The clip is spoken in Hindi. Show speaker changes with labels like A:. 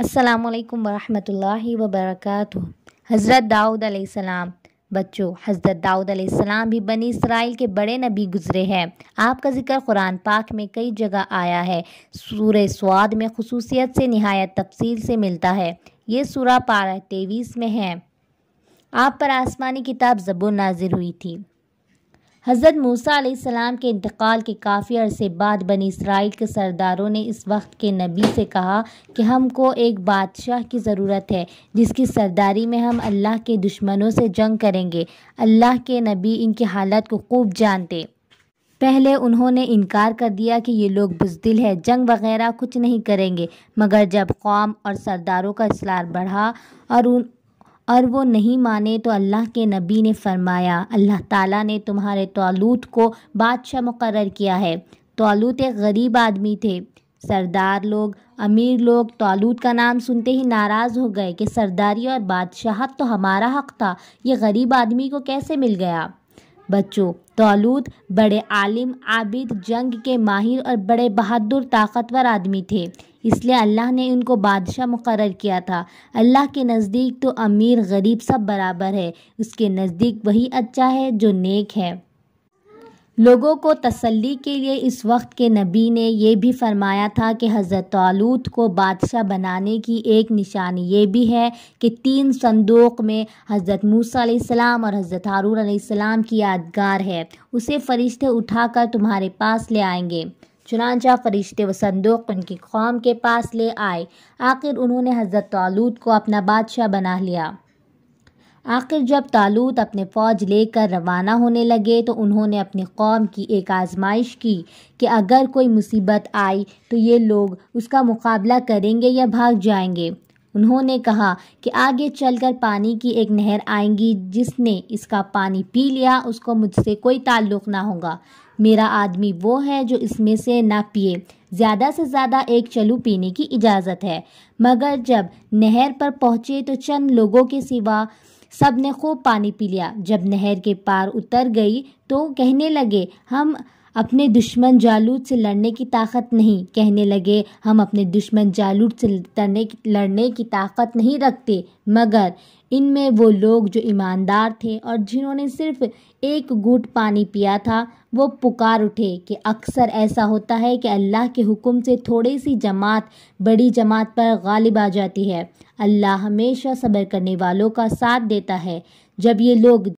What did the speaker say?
A: असलकम वरहमल वबरक हज़रत दाऊद सलाम बच्चों हज़रत दाऊद सलाम भी बनी इसराइल के बड़े नबी गुज़रे हैं आपका जिक्र कुरान पाक में कई जगह आया है सूर स्वाद में खसूसियत से नहायत तफसील से मिलता है ये सूरा पारा तेवीस में है आप पर आसमानी किताब जबुर नाजिर हुई थी हज़रत मूसा के इंतकाल के काफ़ी अरसे बाद बनी इसराइल के सरदारों ने इस वक्त के नबी से कहा कि हमको एक बादशाह की ज़रूरत है जिसकी सरदारी में हम अल्लाह के दुश्मनों से जंग करेंगे अल्लाह के नबी इनकी हालत को खूब जानते पहले उन्होंने इनकार कर दिया कि ये लोग बुजदिल है जंग वगैरह कुछ नहीं करेंगे मगर जब कौम और सरदारों का इसलार बढ़ा और उन और वो नहीं माने तो अल्लाह के नबी ने फरमाया अल्लाह ताला ने तुम्हारे तोलूत को बादशाह मुकर किया है तोलूत एक गरीब आदमी थे सरदार लोग अमीर लोग तोलूत का नाम सुनते ही नाराज़ हो गए कि सरदारी और बादशाहत तो हमारा हक था ये गरीब आदमी को कैसे मिल गया बच्चों तोलूद बड़े आलिम आबिद जंग के माहिर और बड़े बहादुर ताकतवर आदमी थे इसलिए अल्लाह ने उनको बादशाह मुकर किया था अल्लाह के नज़दीक तो अमीर गरीब सब बराबर है उसके नज़दीक वही अच्छा है जो नेक है लोगों को तसल्ली के लिए इस वक्त के नबी ने यह भी फरमाया था कि हज़रत आलूत को बादशाह बनाने की एक निशानी ये भी है कि तीन संदूक में हज़रत मूसा सलाम और हज़रत हारून अलैहिस्सलाम की यादगार है उसे फ़रिश्ते उठाकर तुम्हारे पास ले आएंगे चुनाचा फरिश्ते व संदूक उनकी कौम के पास ले आए आखिर उन्होंने हज़रत आलूद को अपना बादशाह बना लिया आखिर जब तालूत अपने फ़ौज लेकर रवाना होने लगे तो उन्होंने अपनी कौम की एक आजमाइश की कि अगर कोई मुसीबत आई तो ये लोग उसका मुकाबला करेंगे या भाग जाएंगे उन्होंने कहा कि आगे चलकर पानी की एक नहर आएंगी जिसने इसका पानी पी लिया उसको मुझसे कोई ताल्लुक़ ना होगा मेरा आदमी वो है जो इसमें से ना पिए ज़्यादा से ज़्यादा एक चलू पीने की इजाज़त है मगर जब नहर पर पहुँचे तो चंद लोगों के सिवा सब ने खूब पानी पी लिया जब नहर के पार उतर गई तो कहने लगे हम अपने दुश्मन जालूद से लड़ने की ताकत नहीं कहने लगे हम अपने दुश्मन जालूद से लड़ने की लड़ने की ताकत नहीं रखते मगर इनमें वो लोग जो ईमानदार थे और जिन्होंने सिर्फ एक घूट पानी पिया था वो पुकार उठे कि अक्सर ऐसा होता है कि अल्लाह के हुक्म से थोड़ी सी जमात बड़ी जमात पर गालिब आ जाती है अल्लाह हमेशा सब्र करने वालों का साथ देता है जब ये लोग